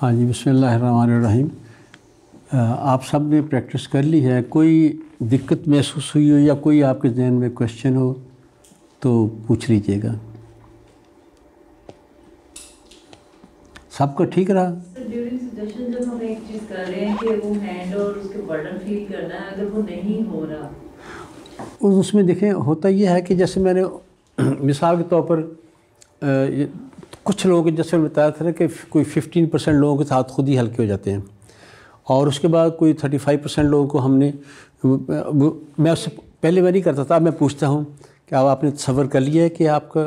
हाँ जी बसमीम आप सब ने प्रैक्टिस कर ली है कोई दिक्कत महसूस हुई हो या कोई आपके जहन में क्वेश्चन हो तो पूछ लीजिएगा सबका ठीक रहा उसमें देखें होता यह है कि जैसे मैंने मिसाल के तौर पर कुछ लोगों के जैसे बताया था ना कि कोई 15 परसेंट लोगों के साथ खुद ही हल्के हो जाते हैं और उसके बाद कोई 35 परसेंट लोगों को हमने मैं उससे पहले मैं नहीं करता था मैं पूछता हूँ कि अब आपने सफ़र कर लिया है कि आपका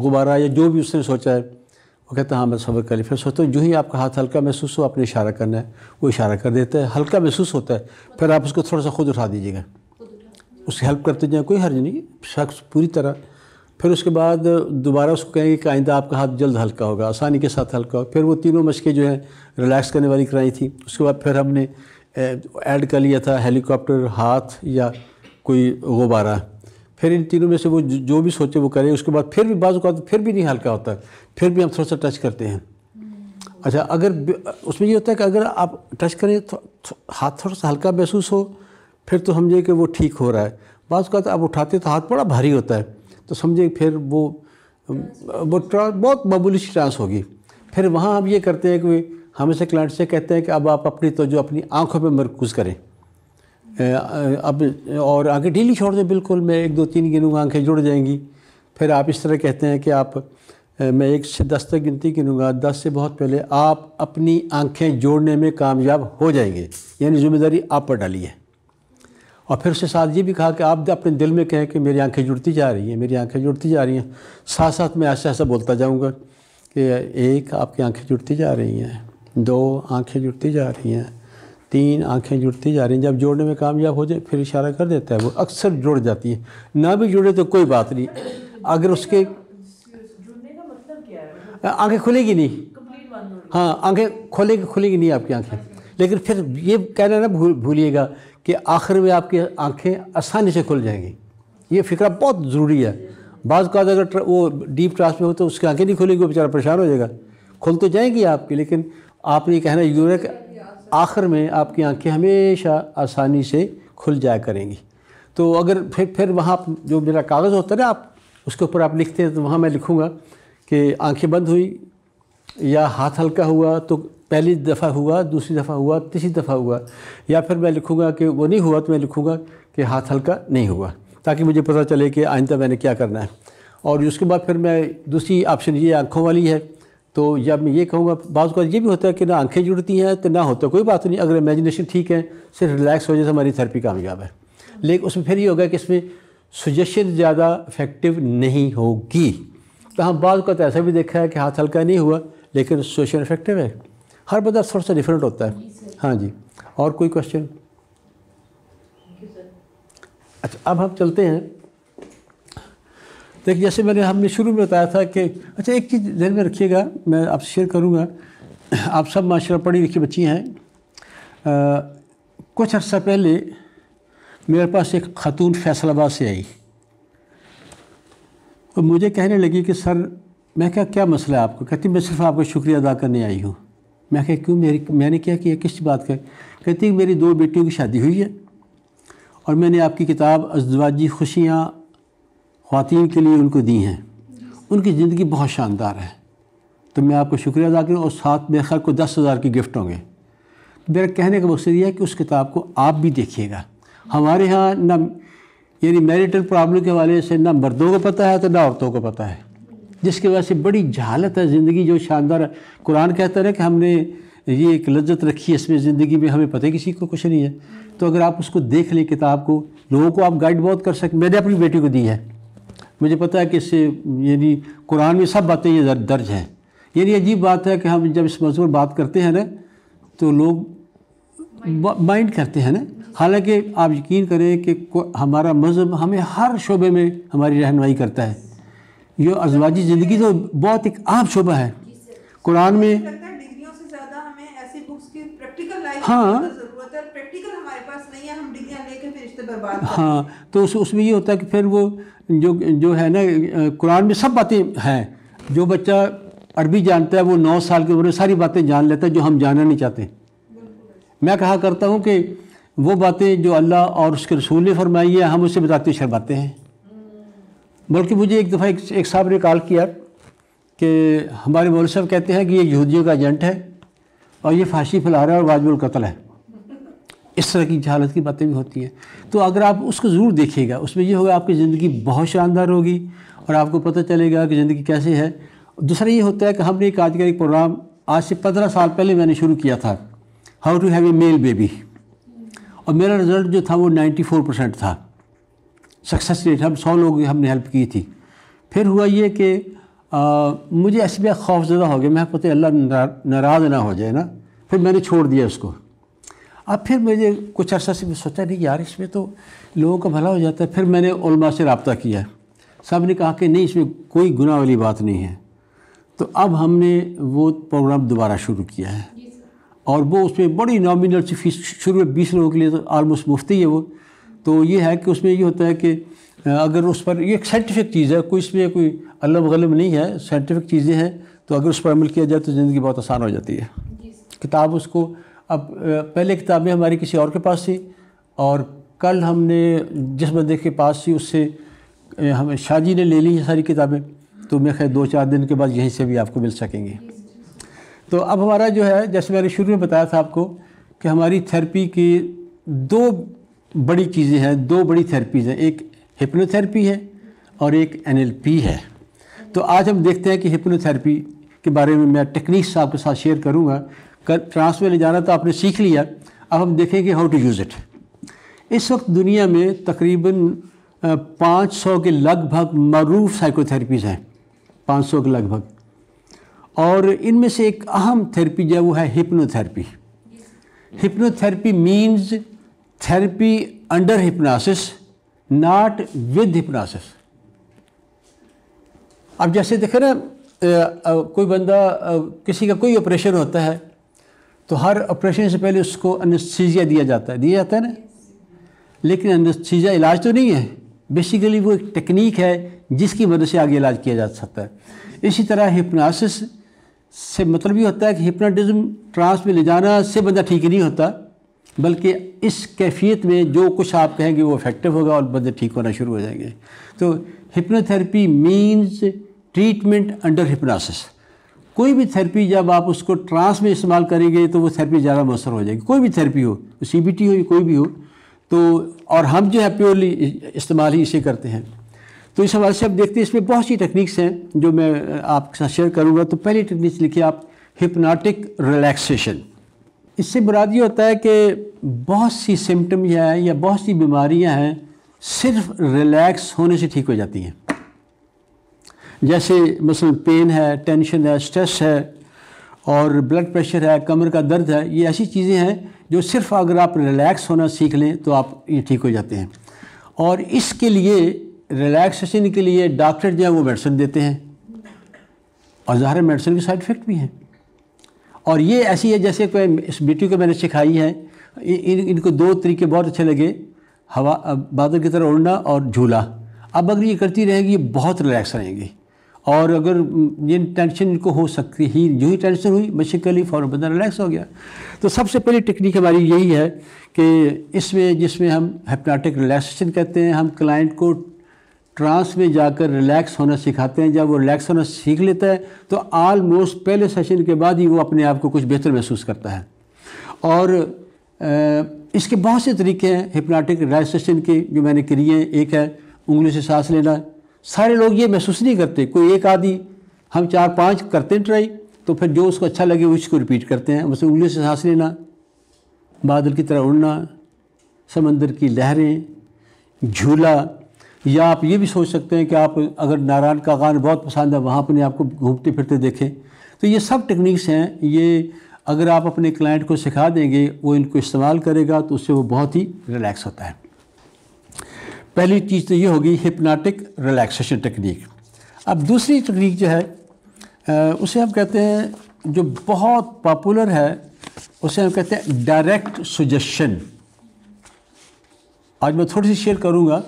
गुब्बारा या जो भी उसने सोचा है वो कहता हाँ मैं सफ़र कर लिया फिर सोचता हूँ जो ही आपका हाथ हल्का महसूस हो आपने इशारा करना है वो इशारा कर देता है हल्का महसूस होता है फिर आप उसको थोड़ा सा खुद उठा दीजिएगा उससे हेल्प करते जाए कोई हर्ज नहीं शख्स पूरी तरह फिर उसके बाद दोबारा उसको कहेंगे कि आइंदा आपका हाथ जल्द हल्का होगा आसानी के साथ हल्का होगा फिर वो तीनों मशकें जो हैं रिलैक्स करने वाली कराई थी उसके बाद फिर हमने ऐड कर लिया था हेलीकॉप्टर हाथ या कोई गुब्बारा फिर इन तीनों में से वो जो भी सोचे वो करें उसके बाद फिर भी बाजू का फिर भी नहीं हल्का होता फिर भी हम थोड़ा सा टच करते हैं अच्छा अगर उसमें ये होता है कि अगर आप टच करें तो हाथ थोड़ा सा हल्का महसूस हो फिर तो समझे कि वो ठीक हो रहा है बाद आप उठाते तो हाथ बड़ा भारी होता है तो समझे फिर वो वो ट्रांस बहुत मामूली सी ट्रांस होगी फिर वहाँ हम ये करते हैं कि हमेशा क्लाइंट से कहते हैं कि अब आप अपनी तोजो अपनी आँखों पर मरकूज़ करें अब और आगे ढीली छोड़ दें बिल्कुल मैं एक दो तीन गिनूँगा आँखें जुड़ जाएंगी फिर आप इस तरह कहते हैं कि आप मैं एक से दस तक गिनती गिनूँगा दस से बहुत पहले आप अपनी आँखें जोड़ने में कामयाब हो जाएंगे यानी जिम्मेदारी आप पर डाली है और फिर उसके साथ ये भी कहा कि आप अपने दिल में कहें कि मेरी आंखें जुड़ती जा रही हैं मेरी आंखें जुड़ती जा रही हैं साथ साथ मैं ऐसा ऐसा बोलता जाऊँगा कि एक आपकी आंखें जुड़ती जा रही हैं दो आंखें जुड़ती जा रही हैं तीन आंखें जुड़ती जा रही हैं जब जोड़ने में कामयाब हो जाए फिर इशारा कर देता है वो अक्सर जुड़ जाती है ना भी जुड़े तो कोई बात नहीं अगर उसके आँखें खुलेगी नहीं हाँ आँखें खोलेगी खुलेगी नहीं आपकी आँखें लेकिन फिर ये कहना ना भूल भूलिएगा कि आखिर में आपकी आंखें आसानी से खुल जाएंगी ये फिक्रा बहुत ज़रूरी है बाज़ का अगर ट्र, वो डीप ट्रांस में हो तो उसकी आंखें नहीं खुलेंगी वो बेचारा परेशान हो जाएगा खुल तो जाएंगी आपकी लेकिन आपने कहना यूर है कि आखिर में आपकी आंखें हमेशा आसानी से खुल जाया करेंगी तो अगर फिर फिर वहाँ जो मेरा कागज़ होता है ना आप उसके ऊपर आप लिखते हैं तो वहाँ मैं लिखूँगा कि आँखें बंद हुई या हाथ हल्का हुआ तो पहली दफ़ा हुआ दूसरी दफ़ा हुआ तीसरी दफ़ा हुआ या फिर मैं लिखूँगा कि वो नहीं हुआ तो मैं लिखूँगा कि हाथ हल्का नहीं हुआ ताकि मुझे पता चले कि आइंदा मैंने क्या करना है और उसके बाद फिर मैं दूसरी ऑप्शन ये आँखों वाली है तो या मैं ये कहूँगा बाद ये भी होता है कि ना आँखें जुड़ती हैं तो ना होता कोई बात नहीं अगर इमेजिनेशन ठीक है सिर्फ रिलैक्स हो जाए तो हमारी थेरेपी कामयाब है लेकिन उसमें फिर ये होगा कि इसमें सुजेशन ज़्यादा इफेक्टिव नहीं होगी तो हम हाँ, बाद ऐसा भी देखा है कि हाथ हल्का नहीं हुआ लेकिन सुजेशन इफेक्टिव है हर बंदा थोड़ा सा डिफरेंट होता है हाँ जी और कोई क्वेश्चन अच्छा अब हम चलते हैं देखिए जैसे मैंने हमने शुरू में बताया था कि अच्छा एक चीज़ जहन में रखिएगा मैं आपसे शेयर करूँगा आप सब माशा पढ़ी लिखी बच्ची हैं आ, कुछ अर्सा पहले मेरे पास एक ख़ातून फैसलाबाद से आई तो मुझे कहने लगी कि सर मैं क्या क्या मसला है आपको कहती मैं सिर्फ आपका शुक्रिया अदा करने आई हूँ मैं कह क्यों मेरी मैंने क्या किया किस बात का कहती है मेरी दो बेटियों की शादी हुई है और मैंने आपकी किताब अजवाजी खुशियाँ ख़वान के लिए उनको दी हैं उनकी ज़िंदगी बहुत शानदार है तो मैं आपको शुक्रिया अदा करूँ और साथ में खैर को दस हज़ार के गिफ्ट होंगे मेरा कहने का मकसद यह है कि उस किताब को आप भी देखिएगा हमारे यहाँ ना यानी मैरिटल प्रॉब्लम के हवाले से ना मर्दों को पता है तो ना औरतों को पता है जिसकी वजह से बड़ी जहालत है ज़िंदगी जो शानदार कुरान कहता है कि हमने ये एक लज्जत रखी है इसमें ज़िंदगी में हमें पता किसी को कुछ नहीं है तो अगर आप उसको देख लें किताब को लोगों को आप गाइड बहुत कर सकते मैंने अपनी बेटी को दी है मुझे पता है कि इससे यानी कुरान में सब बातें ये दर्ज हैं यानी अजीब बात है कि हम जब इस मौजूद पर बात करते हैं ना तो लोग माइंड करते हैं ना हालांकि आप यकीन करें कि हमारा मज़हब हमें हर शोबे में हमारी रहनमाई करता है ये अजवाजी ज़िंदगी तो बहुत एक आम शोभा है कुरान में हाँ हाँ तो उस उसमें ये होता है कि फिर वो जो जो है ना कुरान में सब बातें हैं जो बच्चा अरबी जानता है वो नौ साल की उम्र में सारी बातें जान लेता है जो हम जानना नहीं चाहते मैं कहा करता हूँ कि वो बातें जो अल्लाह और उसके रसूल ने फरमाई है हम उसे बताते शर्माते हैं बल्कि मुझे एक दफ़ा एक, एक साहब ने कॉल किया कि हमारे मौल साहब कहते हैं कि ये यहूदियों का एजेंट है और ये फांसी फैला रहा है और वाजबुल कत्ल है इस तरह की जहालत की बातें भी होती हैं तो अगर आप उसको ज़रूर देखिएगा उसमें ये होगा आपकी ज़िंदगी बहुत शानदार होगी और आपको पता चलेगा कि ज़िंदगी कैसे है दूसरा ये होता है कि हमने एक आज एक प्रोग्राम आज से पंद्रह साल पहले मैंने शुरू किया था how to have a male baby और मेरा रिज़ल्ट जो था वो नाइन्टी फोर परसेंट था सक्सेस रेट हम सौ लोगों की हमने हेल्प की थी फिर हुआ ये कि मुझे ऐसे भी खौफ ज़्यादा हो गया मैं पता अल्लाह नाराज़ ना हो जाए ना फिर मैंने छोड़ दिया उसको अब फिर मुझे कुछ अर्सा से मैं सोचा नहीं यार इसमें तो लोगों का भला हो जाता है फिर मैंने उलमा से रबता किया सब ने कहा कि नहीं इसमें कोई गुना वाली बात नहीं है तो अब हमने वो प्रोग्राम दोबारा शुरू किया है और वो उसमें बड़ी नॉमिनल सी फीस शुरू में बीस लोगों के लिए तो आलमोस्ट मुफ्त ही है वो तो ये है कि उसमें ये होता है कि अगर उस पर ये एक साइंटिफिक चीज़ है कोई इसमें कोई अलब गलब नहीं है साइंटिफिक चीज़ें हैं तो अगर उस पर अमल किया जाए तो ज़िंदगी बहुत आसान हो जाती है किताब उसको अब पहले किताबें हमारी किसी और के पास थी और कल हमने जिस बंदे के पास थी उससे हमें शाहजी ने ले ली है सारी किताबें तो मैं खैर दो चार दिन के बाद यहीं से भी आपको मिल सकेंगे तो अब हमारा जो है जैसे मैंने शुरू में बताया था आपको कि हमारी थेरेपी की दो बड़ी चीज़ें हैं दो बड़ी थेरेपीज़ हैं एक हिप्नोथेरेपी है और एक एनएलपी है तो आज हम देखते हैं कि हिप्नोथेरेपी के बारे में मैं टेक्निक्स आपके साथ शेयर करूँगा कर ट्रांस में ले जाना तो आपने सीख लिया अब हम देखेंगे हाउ टू यूज़ इट इस वक्त दुनिया में तकरीबन 500 के लगभग मरूफ साइकोथेरेपीज़ हैं 500 के लगभग और इनमें से एक अहम थेरेपी जो है वो है hypnotherapy hypnotherapy means therapy under hypnosis not with hypnosis अब जैसे देखें ना कोई बंदा किसी का कोई ऑपरेशन होता है तो हर ऑपरेशन से पहले उसको अनस्थीजिया दिया जाता है दिया जाता है ना लेकिन अनस्थीजिया इलाज तो नहीं है बेसिकली वो एक टेक्निक है जिसकी मदद से आगे इलाज किया जा सकता है इसी तरह हिप्नासिस से मतलब ये होता है कि हिप्नाटिज्म ट्रांस में ले जाना से बंदा ठीक नहीं होता बल्कि इस कैफियत में जो कुछ आप कहेंगे वो इफेक्टिव होगा और बंदे ठीक होना शुरू हो जाएंगे तो hypnotherapy means treatment under hypnosis कोई भी थेरेपी जब आप उसको ट्रांस में इस्तेमाल करेंगे तो वो थेरेपी ज़्यादा मौसर हो जाएगी कोई भी थेरेपी हो सी बी टी हो कोई भी हो तो और हम जो है प्योरली इस्तेमाल ही इसे करते हैं तो इस हवाले से आप देखते हैं इसमें बहुत सी टेक्निक्स हैं जो मैं आपके साथ शेयर करूँगा तो पहली टेक्निक्स लिखिए आप हिपनाटिक रिलैक्सेशन इससे मुराद ये होता है कि बहुत सी सिम्टम हैं या बहुत सी बीमारियां हैं सिर्फ रिलैक्स होने से ठीक हो जाती हैं जैसे मसलन पेन है टेंशन है स्ट्रेस है और ब्लड प्रेशर है कमर का दर्द है ये ऐसी चीज़ें हैं जो सिर्फ अगर आप रिलैक्स होना सीख लें तो आप ये ठीक हो जाते हैं और इसके लिए रिलैक्सेशन के लिए डॉक्टर जो है वो मेडिसिन देते हैं और ज़ाहिर मेडिसिन के साइड इफ़ेक्ट भी हैं और ये ऐसी है जैसे कोई इस बेटी को मैंने सिखाई है इन इनको दो तरीके बहुत अच्छे लगे हवा बादल की तरह उड़ना और झूला अब अगर ये करती रहेगी ये बहुत रिलैक्स रहेंगी और अगर ये टेंशन इनको हो सकती ही जो ही टेंशन हुई बेसिकली फ़ौर बंदा रिलैक्स हो गया तो सबसे पहली टेक्निक हमारी यही है कि इसमें जिसमें हम हेप्नाटिक रिलैक्सेशन कहते हैं हम क्लाइंट को ट्रांस में जाकर रिलैक्स होना सिखाते हैं जब वो रिलैक्स होना सीख लेता है तो आलमोस्ट पहले सेशन के बाद ही वो अपने आप को कुछ बेहतर महसूस करता है और इसके बहुत से तरीके हैं हिप्नाटिक रिलैक्सेशन के जो मैंने किए हैं एक है उंगली से सांस लेना सारे लोग ये महसूस नहीं करते कोई एक आदि हम चार पाँच करते हैं ट्राई तो फिर जो उसको अच्छा लगे उसको रिपीट करते हैं वैसे उंगली से सांस लेना बादल की तरह उड़ना समंदर की लहरें झूला या आप ये भी सोच सकते हैं कि आप अगर नारायण का गान बहुत पसंद है वहाँ अपने आपको घूमते फिरते देखें तो ये सब टेक्निक्स हैं ये अगर आप अपने क्लाइंट को सिखा देंगे वो इनको इस्तेमाल करेगा तो उससे वो बहुत ही रिलैक्स होता है पहली चीज़ तो ये होगी हिप्नाटिक रिलैक्सेशन टेक्निक अब दूसरी तकनीक जो है उसे हम कहते हैं जो बहुत पॉपुलर है उसे हम कहते हैं डायरेक्ट सुजेशन आज मैं थोड़ी सी शेयर करूँगा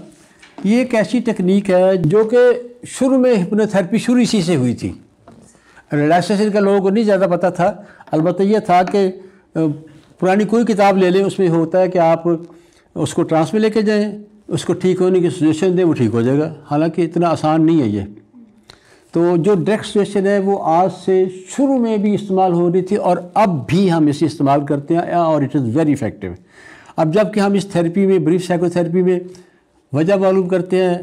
ये एक ऐसी तकनीक है जो कि शुरू में हिप्नोथेरेपी शुरू इसी से हुई थी रिलैक्सेशन का लोगों को नहीं ज़्यादा पता था अलबत्त यह था कि पुरानी कोई किताब ले लें उसमें होता है कि आप उसको ट्रांस में लेके जाएं उसको ठीक होने की सजेशन दें वो ठीक हो जाएगा हालांकि इतना आसान नहीं है ये तो जो डायरेक्ट सजेशन है वो आज से शुरू में भी इस्तेमाल हो रही थी और अब भी हम इसे इस्तेमाल करते हैं और इट इज़ वेरी इफेक्टिव अब जबकि हम इस थेरेपी में ब्रीफ साइकोथेरेपी में वजह मालूम करते हैं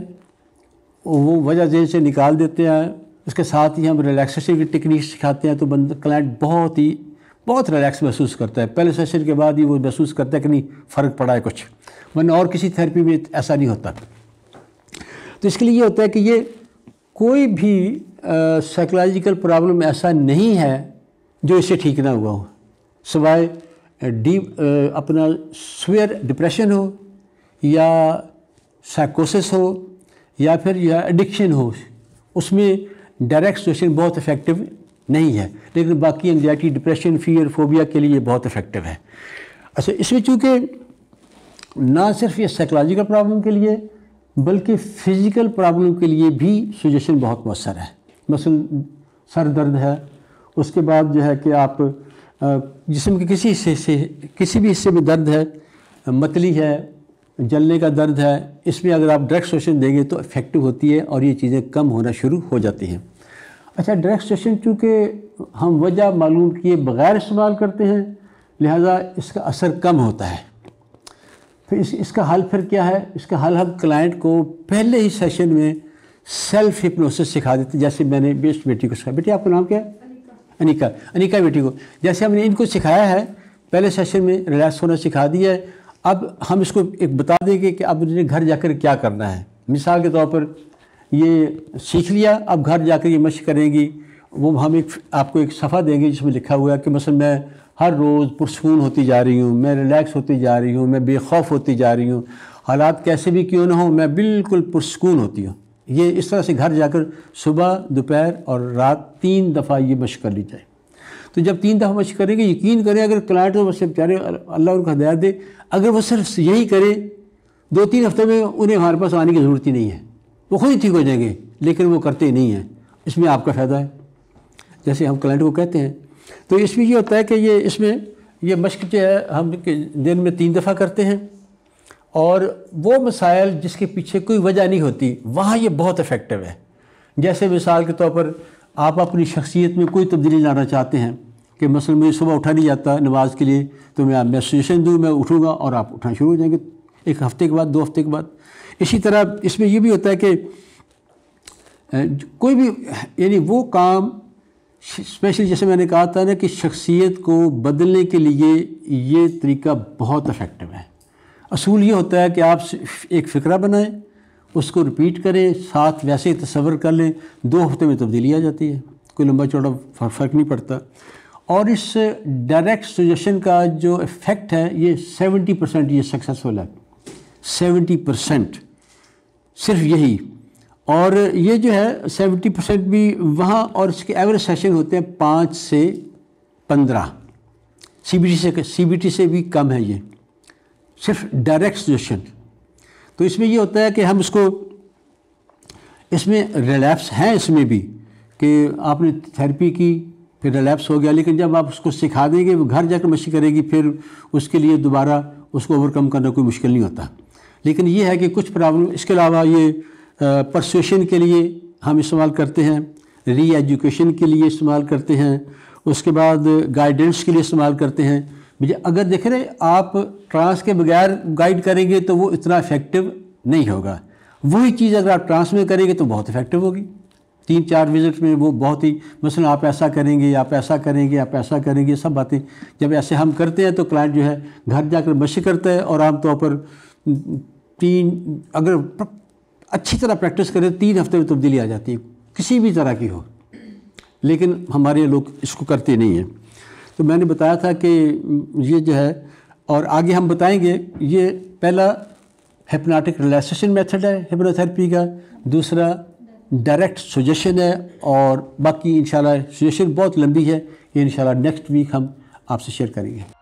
वो वजह जेन से निकाल देते हैं उसके साथ ही हम रिलैक्सेशन की टेक्निक सिखाते हैं तो बंद क्लाइंट बहुत ही बहुत रिलैक्स महसूस करता है पहले सेशन के बाद ही वो महसूस करता है कि नहीं फ़र्क पड़ा है कुछ वरना और किसी थेरेपी में ऐसा नहीं होता तो इसके लिए ये होता है कि ये कोई भी साइकोलॉजिकल प्रॉब्लम ऐसा नहीं है जो इसे ठीक ना हुआ हो सिवाय डीप अपना स्वेयर डिप्रेशन हो या साइकोसिस हो या फिर या एडिक्शन हो उसमें डायरेक्ट सोशन बहुत इफ़ेक्टिव नहीं है लेकिन बाकी एंगजाइटी डिप्रेशन फियर फोबिया के लिए बहुत इफ़ेक्टिव है अच्छा इसमें चूँकि ना सिर्फ ये साइकोलॉजिकल प्रॉब्लम के लिए बल्कि फ़िज़िकल प्रॉब्लम के लिए भी सजेशन बहुत मौसर है मसल सर दर्द है उसके बाद जो है कि आप जिसम के किसी हिस्से से किसी भी हिस्से में दर्द है मतली है जलने का दर्द है इसमें अगर आप ड्रग सोशन देंगे तो इफेक्टिव होती है और ये चीज़ें कम होना शुरू हो जाती हैं अच्छा ड्रग सोशन चूँकि हम वजह मालूम किए बग़ैर इस्तेमाल करते हैं लिहाजा इसका असर कम होता है फिर इस इसका हल फिर क्या है इसका हल हम क्लाइंट को पहले ही सेशन में सेल्फ हिप्नोसिस सिखा देते जैसे मैंने बेस्ट बेटी को सिखाया बेटी आपका नाम क्या है अनिका अनिका बेटी को जैसे हमने इनको सिखाया है पहले सेशन में रिलैक्स होना सिखा दिया है अब हम इसको एक बता देंगे कि अब उन्हें घर जाकर क्या करना है मिसाल के तौर पर ये सीख लिया अब घर जाकर ये मश करेंगी वो हम एक आपको एक सफ़ा देंगे जिसमें लिखा हुआ है कि मसल मैं हर रोज़ पुरसकून होती जा रही हूँ मैं रिलैक्स होती जा रही हूँ मैं बेखौफ होती जा रही हूँ हालात कैसे भी क्यों ना हो मैं बिल्कुल पुरसकून होती हूँ ये इस तरह से घर जाकर सुबह दोपहर और रात तीन दफ़ा ये मश कर ली जाए तो जब तीन दफ़ा मश करेंगे यकीन करें अगर क्लाइंट तो बस बेचारे अल्लाह उनका हदायत दे अगर वो सिर्फ यही करें दो तीन हफ्ते में उन्हें हमारे पास आने की ज़रूरत ही नहीं है वो खुद ही ठीक हो जाएंगे लेकिन वो करते नहीं हैं इसमें आपका फ़ायदा है जैसे हम क्लाइंट को कहते हैं तो इसमें ये होता है कि ये इसमें ये मश्क जो है हम दिन में तीन दफ़ा करते हैं और वो मसाइल जिसके पीछे कोई वजह नहीं होती वहाँ ये बहुत इफ़ेक्टिव है जैसे मिसाल के तौर पर आप अपनी शख्सियत में कोई तब्दीली लाना चाहते हैं कि मसल मुझे सुबह उठा नहीं जाता नमाज के लिए तो मैं मैं मैसेजेशन दूँ मैं उठूँगा और आप उठना शुरू हो जाएंगे एक हफ़्ते के बाद दो हफ्ते के बाद इसी तरह इसमें यह भी होता है कि कोई भी यानी वो काम स्पेशली जैसे मैंने कहा था ना कि शख्सियत को बदलने के लिए ये तरीका बहुत अफेक्टिव है असूल ये होता है कि आप एक फ़िक्रा बनाएं उसको रिपीट करें साथ वैसे ही तस्वर कर लें दो हफ्ते में तब्दीली आ जाती है कोई लंबा चौड़ा फ़र्क नहीं पड़ता और इस डायरेक्ट सजेशन का जो इफ़ेक्ट है ये 70 परसेंट ये सक्सेसफुल है 70 परसेंट सिर्फ यही और ये जो है 70 परसेंट भी वहाँ और इसके एवरेज सेशन होते हैं पाँच से पंद्रह सी से सी से भी कम है ये सिर्फ डायरेक्ट सजेशन तो इसमें ये होता है कि हम इसको इसमें रिलैप्स हैं इसमें भी कि आपने थेरेपी की फिर रिलैप्स हो गया लेकिन जब आप उसको सिखा देंगे वो घर जाकर मशी करेगी फिर उसके लिए दोबारा उसको ओवरकम करना कोई मुश्किल नहीं होता लेकिन ये है कि कुछ प्रॉब्लम इसके अलावा ये परसुएशन के लिए हम इस्तेमाल करते हैं री एजुकेशन के लिए इस्तेमाल करते हैं उसके बाद गाइडेंस के लिए इस्तेमाल करते हैं मुझे अगर देख रहे आप ट्रांस के बगैर गाइड करेंगे तो वो इतना इफेक्टिव नहीं होगा वही चीज़ अगर आप ट्रांस में करेंगे तो बहुत इफेक्टिव होगी तीन चार विजिट में वो बहुत ही मसल आप ऐसा करेंगे आप ऐसा करेंगे आप ऐसा करेंगे सब बातें जब ऐसे हम करते हैं तो क्लाइंट जो है घर जाकर मशी करता है और आमतौर तो पर तीन अगर अच्छी तरह प्रैक्टिस करें तीन हफ्ते में तब्दीली आ जाती है किसी भी तरह की हो लेकिन हमारे लोग इसको करते नहीं हैं तो मैंने बताया था कि ये जो है और आगे हम बताएंगे ये पहला हेपनाटिक रिलैक्सेशन मेथड है हिप्नोथेरेपी का दूसरा डायरेक्ट सजेशन है और बाकी इन सजेशन बहुत लंबी है ये इन नेक्स्ट वीक हम आपसे शेयर करेंगे